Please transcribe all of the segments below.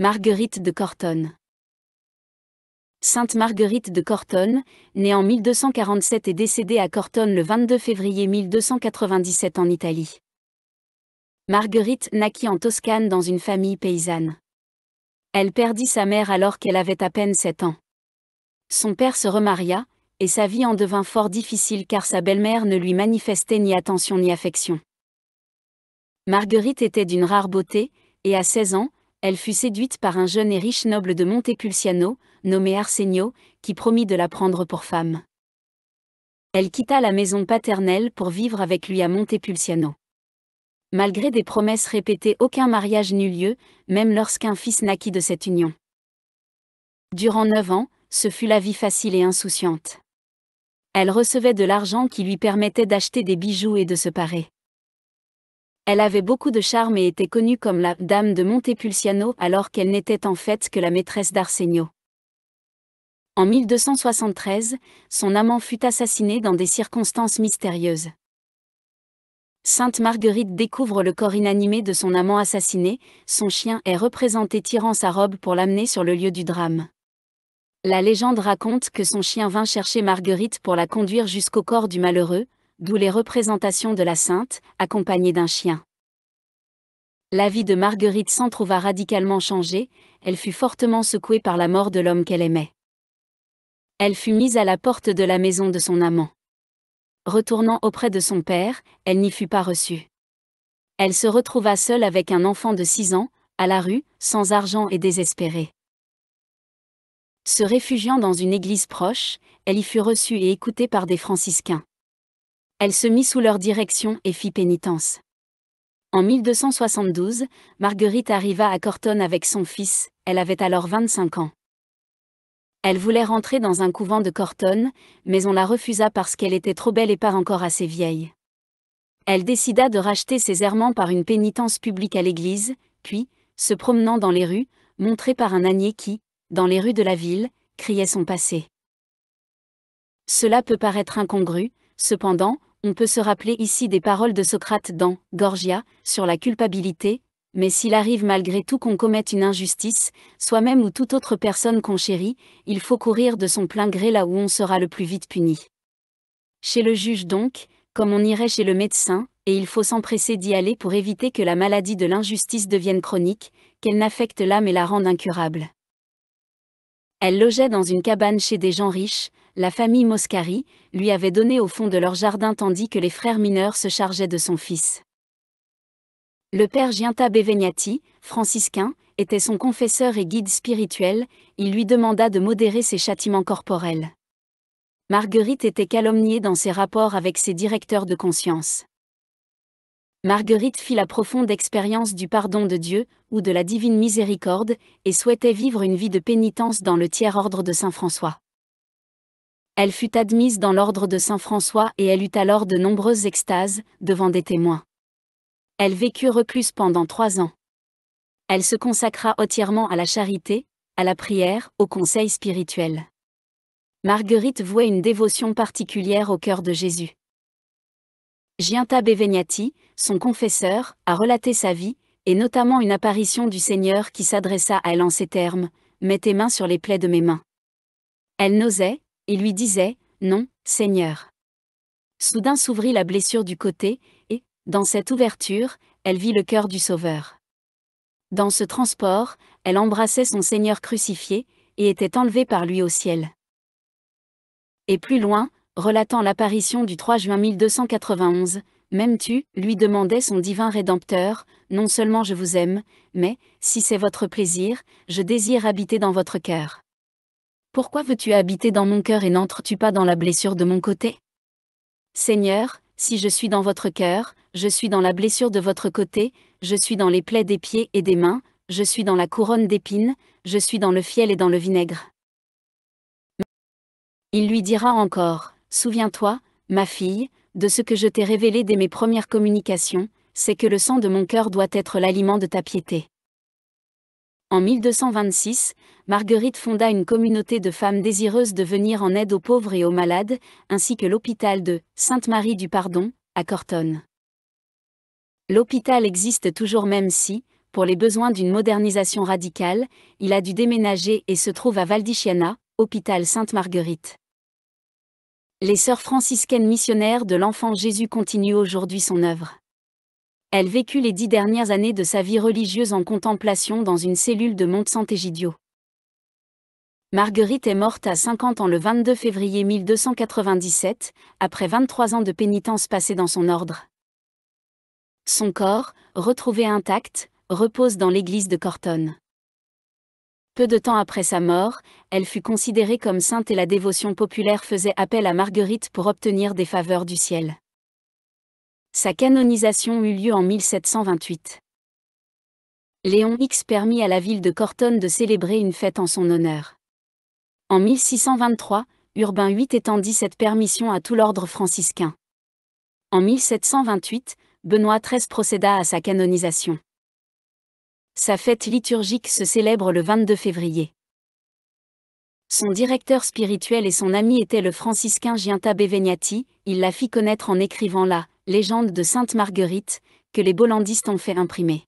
Marguerite de Cortone. Sainte Marguerite de Cortone, née en 1247 et décédée à Cortone le 22 février 1297 en Italie. Marguerite naquit en Toscane dans une famille paysanne. Elle perdit sa mère alors qu'elle avait à peine 7 ans. Son père se remaria, et sa vie en devint fort difficile car sa belle-mère ne lui manifestait ni attention ni affection. Marguerite était d'une rare beauté, et à 16 ans, elle fut séduite par un jeune et riche noble de Montepulciano, nommé Arsenio, qui promit de la prendre pour femme. Elle quitta la maison paternelle pour vivre avec lui à Montepulciano. Malgré des promesses répétées, aucun mariage n'eut lieu, même lorsqu'un fils naquit de cette union. Durant neuf ans, ce fut la vie facile et insouciante. Elle recevait de l'argent qui lui permettait d'acheter des bijoux et de se parer. Elle avait beaucoup de charme et était connue comme la Dame de Montepulciano alors qu'elle n'était en fait que la maîtresse d'Arsenio. En 1273, son amant fut assassiné dans des circonstances mystérieuses. Sainte Marguerite découvre le corps inanimé de son amant assassiné, son chien est représenté tirant sa robe pour l'amener sur le lieu du drame. La légende raconte que son chien vint chercher Marguerite pour la conduire jusqu'au corps du malheureux, d'où les représentations de la sainte, accompagnée d'un chien. La vie de Marguerite s'en trouva radicalement changée, elle fut fortement secouée par la mort de l'homme qu'elle aimait. Elle fut mise à la porte de la maison de son amant. Retournant auprès de son père, elle n'y fut pas reçue. Elle se retrouva seule avec un enfant de 6 ans, à la rue, sans argent et désespérée. Se réfugiant dans une église proche, elle y fut reçue et écoutée par des franciscains. Elle se mit sous leur direction et fit pénitence. En 1272, Marguerite arriva à Cortone avec son fils, elle avait alors 25 ans. Elle voulait rentrer dans un couvent de Cortone, mais on la refusa parce qu'elle était trop belle et pas encore assez vieille. Elle décida de racheter ses errements par une pénitence publique à l'église, puis, se promenant dans les rues, montrée par un ânier qui, dans les rues de la ville, criait son passé. Cela peut paraître incongru, cependant, on peut se rappeler ici des paroles de Socrate dans Gorgia sur la culpabilité, mais s'il arrive malgré tout qu'on commette une injustice, soi-même ou toute autre personne qu'on chérit, il faut courir de son plein gré là où on sera le plus vite puni. Chez le juge donc, comme on irait chez le médecin, et il faut s'empresser d'y aller pour éviter que la maladie de l'injustice devienne chronique, qu'elle n'affecte l'âme et la rende incurable. Elle logeait dans une cabane chez des gens riches, la famille Moscari, lui avait donné au fond de leur jardin tandis que les frères mineurs se chargeaient de son fils. Le père Gianta Bevegnati, franciscain, était son confesseur et guide spirituel, il lui demanda de modérer ses châtiments corporels. Marguerite était calomniée dans ses rapports avec ses directeurs de conscience. Marguerite fit la profonde expérience du pardon de Dieu, ou de la divine miséricorde, et souhaitait vivre une vie de pénitence dans le tiers-ordre de Saint François. Elle fut admise dans l'ordre de Saint François et elle eut alors de nombreuses extases, devant des témoins. Elle vécut recluse pendant trois ans. Elle se consacra entièrement à la charité, à la prière, au conseil spirituel. Marguerite vouait une dévotion particulière au cœur de Jésus. Giunta Bevegnati, son confesseur, a relaté sa vie, et notamment une apparition du Seigneur qui s'adressa à elle en ces termes Mets tes mains sur les plaies de mes mains. Elle n'osait, et lui disait Non, Seigneur. Soudain s'ouvrit la blessure du côté, et, dans cette ouverture, elle vit le cœur du Sauveur. Dans ce transport, elle embrassait son Seigneur crucifié, et était enlevée par lui au ciel. Et plus loin, relatant l'apparition du 3 juin 1291, même tu, lui demandais son divin Rédempteur, non seulement je vous aime, mais, si c'est votre plaisir, je désire habiter dans votre cœur. Pourquoi veux-tu habiter dans mon cœur et n'entres-tu pas dans la blessure de mon côté Seigneur, si je suis dans votre cœur, je suis dans la blessure de votre côté, je suis dans les plaies des pieds et des mains, je suis dans la couronne d'épines, je suis dans le fiel et dans le vinaigre. Il lui dira encore. Souviens-toi, ma fille, de ce que je t'ai révélé dès mes premières communications, c'est que le sang de mon cœur doit être l'aliment de ta piété. En 1226, Marguerite fonda une communauté de femmes désireuses de venir en aide aux pauvres et aux malades, ainsi que l'hôpital de Sainte-Marie du Pardon, à Cortone. L'hôpital existe toujours même si, pour les besoins d'une modernisation radicale, il a dû déménager et se trouve à Valdichiana, hôpital Sainte-Marguerite. Les sœurs franciscaines missionnaires de l'enfant Jésus continuent aujourd'hui son œuvre. Elle vécut les dix dernières années de sa vie religieuse en contemplation dans une cellule de Mont-Sant'Egidio. Marguerite est morte à 50 ans le 22 février 1297, après 23 ans de pénitence passée dans son ordre. Son corps, retrouvé intact, repose dans l'église de Cortone. Peu de temps après sa mort, elle fut considérée comme sainte et la dévotion populaire faisait appel à Marguerite pour obtenir des faveurs du ciel. Sa canonisation eut lieu en 1728. Léon X permit à la ville de Cortone de célébrer une fête en son honneur. En 1623, Urbain VIII étendit cette permission à tout l'ordre franciscain. En 1728, Benoît XIII procéda à sa canonisation. Sa fête liturgique se célèbre le 22 février. Son directeur spirituel et son ami était le franciscain Giunta Bevegnati, il la fit connaître en écrivant la « Légende de Sainte Marguerite » que les bollandistes ont fait imprimer.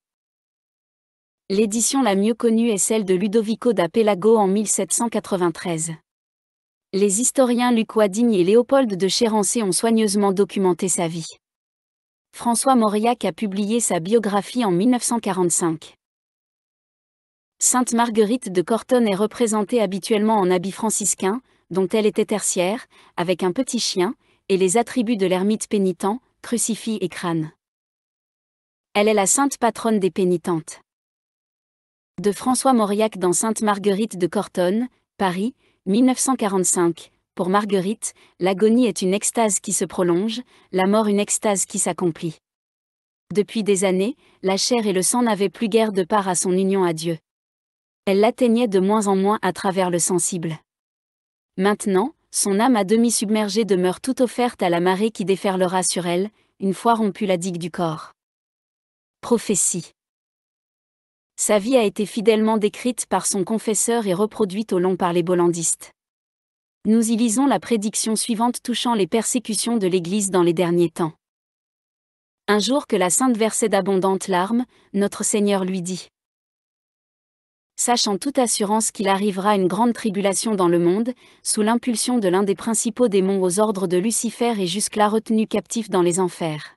L'édition la mieux connue est celle de Ludovico da Pelago en 1793. Les historiens Luc Wadigne et Léopold de Chérancé ont soigneusement documenté sa vie. François Mauriac a publié sa biographie en 1945. Sainte Marguerite de Cortone est représentée habituellement en habit franciscain, dont elle était tertiaire, avec un petit chien, et les attributs de l'ermite pénitent, crucifix et crâne. Elle est la sainte patronne des pénitentes. De François Mauriac dans Sainte Marguerite de Cortone, Paris, 1945. Pour Marguerite, l'agonie est une extase qui se prolonge, la mort une extase qui s'accomplit. Depuis des années, la chair et le sang n'avaient plus guère de part à son union à Dieu elle l'atteignait de moins en moins à travers le sensible. Maintenant, son âme à demi submergée demeure toute offerte à la marée qui déferlera sur elle, une fois rompue la digue du corps. Prophétie. Sa vie a été fidèlement décrite par son confesseur et reproduite au long par les bollandistes. Nous y lisons la prédiction suivante touchant les persécutions de l'Église dans les derniers temps. Un jour que la sainte versait d'abondantes larmes, notre Seigneur lui dit sache toute assurance qu'il arrivera une grande tribulation dans le monde, sous l'impulsion de l'un des principaux démons aux ordres de Lucifer et jusque-là retenu captif dans les enfers.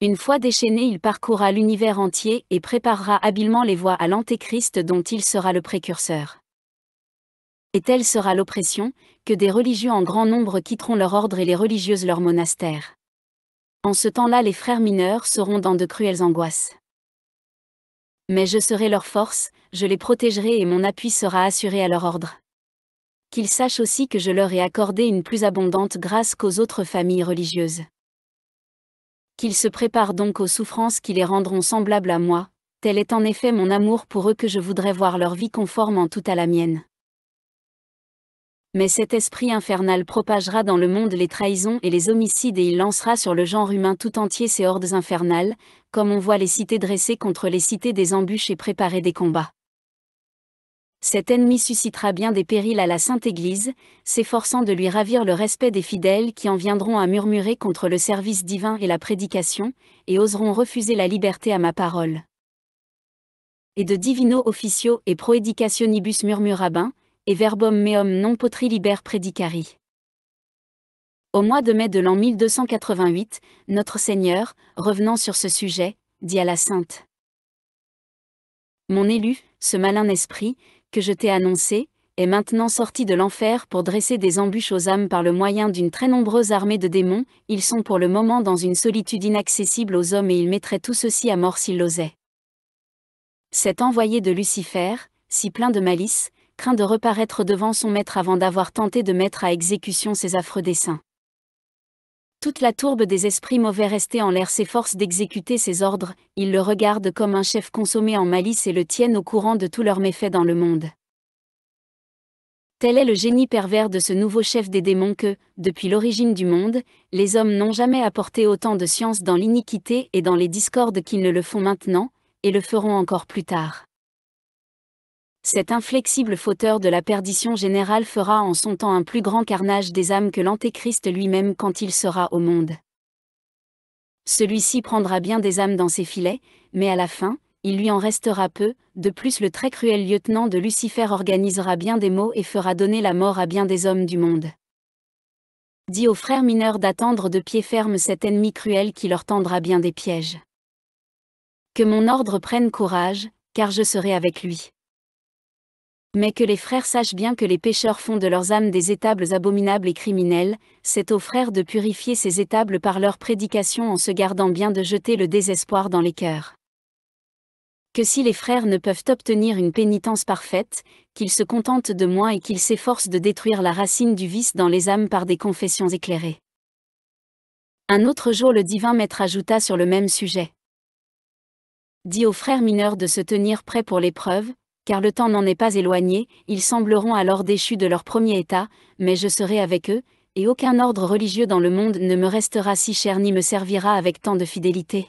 Une fois déchaîné, il parcourra l'univers entier et préparera habilement les voies à l'Antéchrist dont il sera le précurseur. Et telle sera l'oppression, que des religieux en grand nombre quitteront leur ordre et les religieuses leur monastère. En ce temps-là, les frères mineurs seront dans de cruelles angoisses. Mais je serai leur force, je les protégerai et mon appui sera assuré à leur ordre. Qu'ils sachent aussi que je leur ai accordé une plus abondante grâce qu'aux autres familles religieuses. Qu'ils se préparent donc aux souffrances qui les rendront semblables à moi, tel est en effet mon amour pour eux que je voudrais voir leur vie conforme en tout à la mienne mais cet esprit infernal propagera dans le monde les trahisons et les homicides et il lancera sur le genre humain tout entier ses hordes infernales, comme on voit les cités dressées contre les cités des embûches et préparer des combats. Cet ennemi suscitera bien des périls à la Sainte Église, s'efforçant de lui ravir le respect des fidèles qui en viendront à murmurer contre le service divin et la prédication, et oseront refuser la liberté à ma parole. Et de divino officio et proedicationibus bain, et verbum meum non potri liber predicari. Au mois de mai de l'an 1288, notre Seigneur, revenant sur ce sujet, dit à la Sainte Mon élu, ce malin esprit, que je t'ai annoncé, est maintenant sorti de l'enfer pour dresser des embûches aux âmes par le moyen d'une très nombreuse armée de démons, ils sont pour le moment dans une solitude inaccessible aux hommes et ils mettraient tout ceci à mort s'ils l'osaient. Cet envoyé de Lucifer, si plein de malice, craint de reparaître devant son maître avant d'avoir tenté de mettre à exécution ses affreux desseins. Toute la tourbe des esprits mauvais restés en l'air s'efforce d'exécuter ses ordres, ils le regardent comme un chef consommé en malice et le tiennent au courant de tous leurs méfaits dans le monde. Tel est le génie pervers de ce nouveau chef des démons que, depuis l'origine du monde, les hommes n'ont jamais apporté autant de science dans l'iniquité et dans les discordes qu'ils ne le font maintenant, et le feront encore plus tard cet inflexible fauteur de la perdition générale fera en son temps un plus grand carnage des âmes que l'Antéchrist lui-même quand il sera au monde. Celui-ci prendra bien des âmes dans ses filets, mais à la fin, il lui en restera peu, de plus le très cruel lieutenant de Lucifer organisera bien des maux et fera donner la mort à bien des hommes du monde. Dis aux frères mineurs d'attendre de pied ferme cet ennemi cruel qui leur tendra bien des pièges. Que mon ordre prenne courage, car je serai avec lui. Mais que les frères sachent bien que les pécheurs font de leurs âmes des étables abominables et criminelles, c'est aux frères de purifier ces étables par leur prédication en se gardant bien de jeter le désespoir dans les cœurs que si les frères ne peuvent obtenir une pénitence parfaite, qu'ils se contentent de moins et qu'ils s'efforcent de détruire la racine du vice dans les âmes par des confessions éclairées. Un autre jour le divin maître ajouta sur le même sujet. Dit aux frères mineurs de se tenir prêts pour l'épreuve, car le temps n'en est pas éloigné, ils sembleront alors déchus de leur premier état, mais je serai avec eux, et aucun ordre religieux dans le monde ne me restera si cher ni me servira avec tant de fidélité.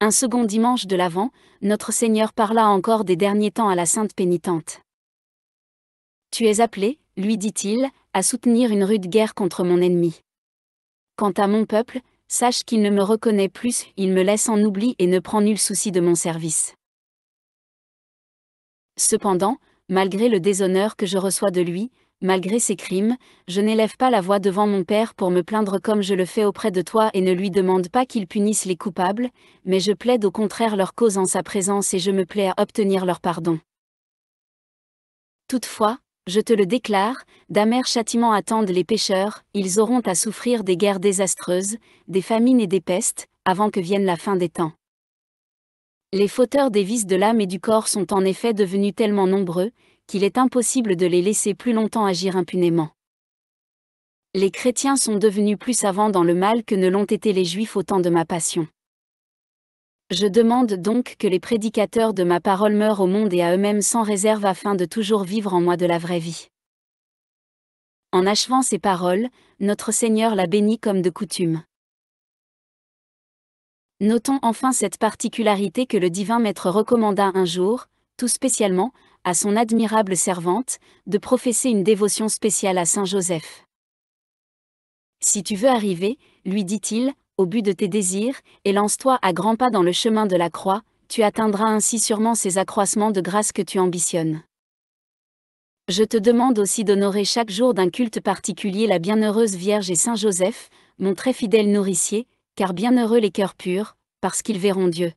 Un second dimanche de l'Avent, notre Seigneur parla encore des derniers temps à la Sainte Pénitente. Tu es appelé, lui dit-il, à soutenir une rude guerre contre mon ennemi. Quant à mon peuple, sache qu'il ne me reconnaît plus, il me laisse en oubli et ne prend nul souci de mon service. Cependant, malgré le déshonneur que je reçois de lui, malgré ses crimes, je n'élève pas la voix devant mon Père pour me plaindre comme je le fais auprès de toi et ne lui demande pas qu'il punisse les coupables, mais je plaide au contraire leur cause en sa présence et je me plais à obtenir leur pardon. Toutefois, je te le déclare, d'amers châtiments attendent les pécheurs, ils auront à souffrir des guerres désastreuses, des famines et des pestes, avant que vienne la fin des temps. Les fauteurs des vices de l'âme et du corps sont en effet devenus tellement nombreux qu'il est impossible de les laisser plus longtemps agir impunément. Les chrétiens sont devenus plus savants dans le mal que ne l'ont été les juifs au temps de ma passion. Je demande donc que les prédicateurs de ma parole meurent au monde et à eux-mêmes sans réserve afin de toujours vivre en moi de la vraie vie. En achevant ces paroles, notre Seigneur la bénit comme de coutume. Notons enfin cette particularité que le divin maître recommanda un jour, tout spécialement, à son admirable servante, de professer une dévotion spéciale à Saint Joseph. Si tu veux arriver, lui dit-il, au but de tes désirs, et lance-toi à grands pas dans le chemin de la croix, tu atteindras ainsi sûrement ces accroissements de grâce que tu ambitionnes. Je te demande aussi d'honorer chaque jour d'un culte particulier la Bienheureuse Vierge et Saint Joseph, mon très fidèle nourricier, car bienheureux les cœurs purs, parce qu'ils verront Dieu.